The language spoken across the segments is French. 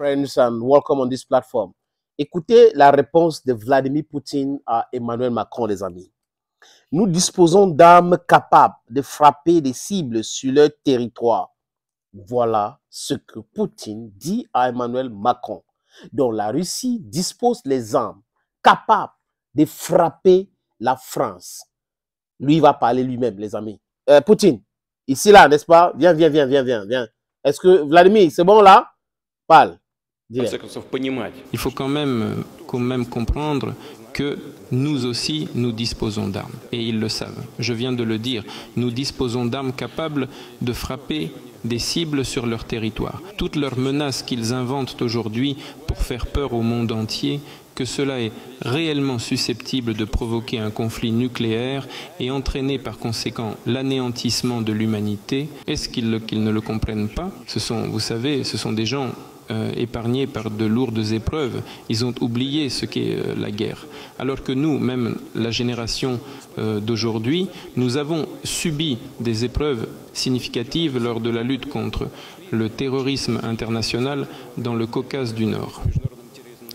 friends and welcome on this platform. Écoutez la réponse de Vladimir Poutine à Emmanuel Macron, les amis. Nous disposons d'armes capables de frapper des cibles sur leur territoire. Voilà ce que Poutine dit à Emmanuel Macron, Donc la Russie dispose les armes capables de frapper la France. Lui va parler lui-même, les amis. Euh, Poutine, ici là, n'est-ce pas Viens, viens, viens, viens, viens, viens. Est-ce que Vladimir, c'est bon là Parle. Il faut quand même, comprendre que nous aussi, nous disposons d'armes. Et ils le savent. Je viens de le dire. Nous disposons d'armes capables de frapper des cibles sur leur territoire. Toutes leurs menaces qu'ils inventent aujourd'hui pour faire peur au monde entier, que cela est réellement susceptible de provoquer un conflit nucléaire et entraîner par conséquent l'anéantissement de l'humanité, est-ce qu'ils ne le comprennent pas Ce sont, vous savez, ce sont des gens euh, épargnés par de lourdes épreuves. Ils ont oublié ce qu'est euh, la guerre. Alors que nous, même la génération euh, d'aujourd'hui, nous avons subi des épreuves significatives lors de la lutte contre le terrorisme international dans le Caucase du Nord.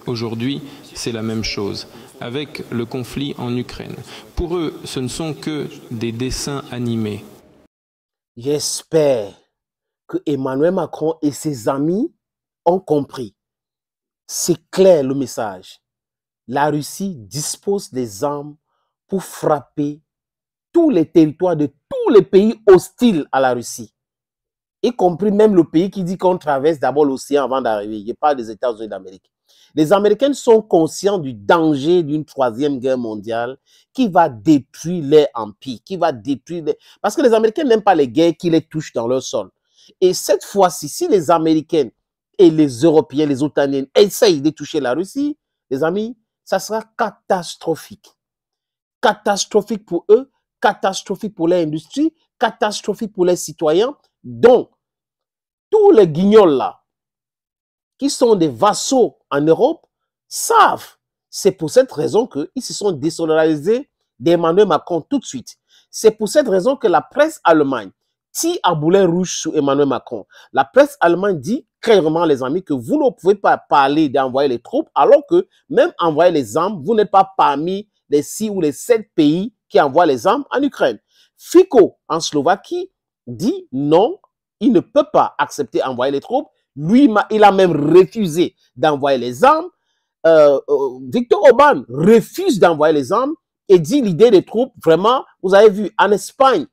Aujourd'hui, c'est la même chose avec le conflit en Ukraine. Pour eux, ce ne sont que des dessins animés. J'espère que Emmanuel Macron et ses amis ont compris. C'est clair le message. La Russie dispose des armes pour frapper tous les territoires de tous les pays hostiles à la Russie, y compris même le pays qui dit qu'on traverse d'abord l'océan avant d'arriver. Je parle des États-Unis d'Amérique. Les Américains sont conscients du danger d'une troisième guerre mondiale qui va détruire les empire, qui va détruire... Parce que les Américains n'aiment pas les guerres qui les touchent dans leur sol. Et cette fois-ci, si les Américains et les Européens, les Otaniens essayent de toucher la Russie, les amis, ça sera catastrophique. Catastrophique pour eux, catastrophique pour l'industrie, catastrophique pour les citoyens. Donc, tous les guignols là, qui sont des vassaux en Europe, savent. C'est pour cette raison qu'ils se sont désolidarisés d'Emmanuel Macron tout de suite. C'est pour cette raison que la presse allemande tire à boulet rouge sur Emmanuel Macron. La presse allemande dit clairement, les amis, que vous ne pouvez pas parler d'envoyer les troupes, alors que même envoyer les armes, vous n'êtes pas parmi les six ou les sept pays qui envoient les armes en Ukraine. Fico, en Slovaquie, dit non, il ne peut pas accepter d'envoyer les troupes. Lui, il a même refusé d'envoyer les armes. Euh, euh, Victor Orban refuse d'envoyer les armes et dit l'idée des troupes, vraiment, vous avez vu, en Espagne,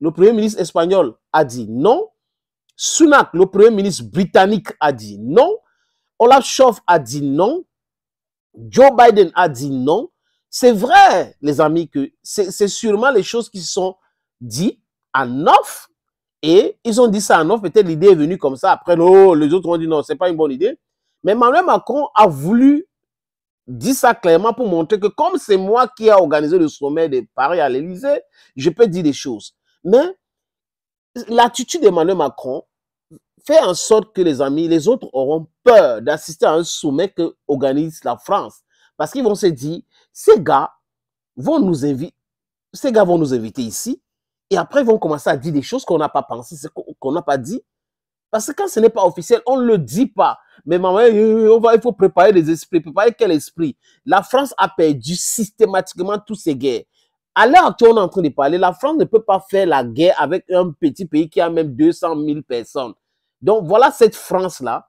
le premier ministre espagnol a dit non, Sunak, le premier ministre britannique, a dit non. Olaf Scholz a dit non. Joe Biden a dit non. C'est vrai, les amis, que c'est sûrement les choses qui sont dites à neuf. Et ils ont dit ça à neuf. Peut-être l'idée est venue comme ça. Après, oh, les autres ont dit non, c'est pas une bonne idée. Mais Emmanuel Macron a voulu dire ça clairement pour montrer que comme c'est moi qui ai organisé le sommet de Paris à l'Élysée, je peux dire des choses. Mais l'attitude d'Emmanuel Macron fait en sorte que les amis, les autres auront peur d'assister à un sommet que organise la France. Parce qu'ils vont se dire, ces gars vont nous inviter, ces gars vont nous inviter ici, et après ils vont commencer à dire des choses qu'on n'a pas pensé, qu'on n'a pas dit. Parce que quand ce n'est pas officiel, on ne le dit pas. Mais maman, eh, eh, eh, on va, il faut préparer les esprits. Préparer quel esprit La France a perdu systématiquement toutes ses guerres. À l'heure actuelle, on est en train de parler, la France ne peut pas faire la guerre avec un petit pays qui a même 200 000 personnes. Donc voilà cette France-là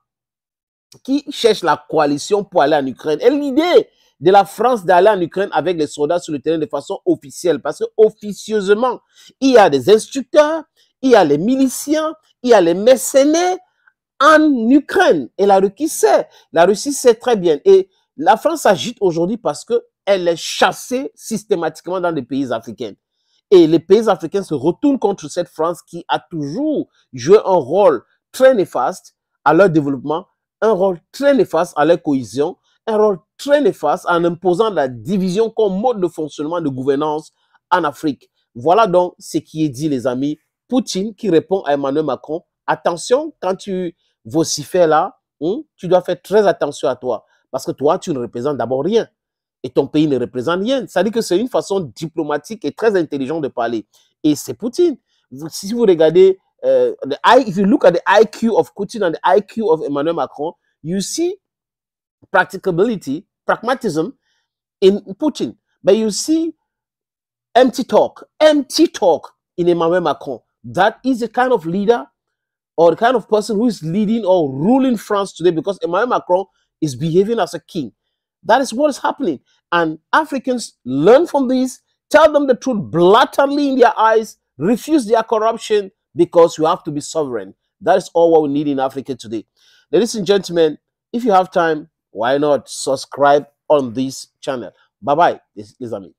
qui cherche la coalition pour aller en Ukraine. Et l'idée de la France d'aller en Ukraine avec les soldats sur le terrain de façon officielle, parce que officieusement, il y a des instructeurs, il y a les miliciens, il y a les mercenaires en Ukraine. Et la Russie sait, la Russie sait très bien. Et la France s'agite aujourd'hui parce qu'elle est chassée systématiquement dans les pays africains. Et les pays africains se retournent contre cette France qui a toujours joué un rôle très néfaste à leur développement, un rôle très néfaste à leur cohésion, un rôle très néfaste en imposant la division comme mode de fonctionnement de gouvernance en Afrique. Voilà donc ce qui est dit, les amis. Poutine qui répond à Emmanuel Macron, attention, quand tu vocifères là, hein, tu dois faire très attention à toi, parce que toi, tu ne représentes d'abord rien et ton pays ne représente rien. Ça dit que c'est une façon diplomatique et très intelligente de parler. Et c'est Poutine. si vous regardez Uh, the I, if you look at the IQ of Putin and the IQ of Emmanuel Macron, you see practicability, pragmatism in Putin, but you see empty talk, empty talk in Emmanuel Macron. That is the kind of leader or the kind of person who is leading or ruling France today because Emmanuel Macron is behaving as a king. That is what is happening. And Africans learn from this, tell them the truth blatantly in their eyes, refuse their corruption, because we have to be sovereign. That is all what we need in Africa today. Ladies and gentlemen, if you have time, why not subscribe on this channel? Bye bye. This is Ami.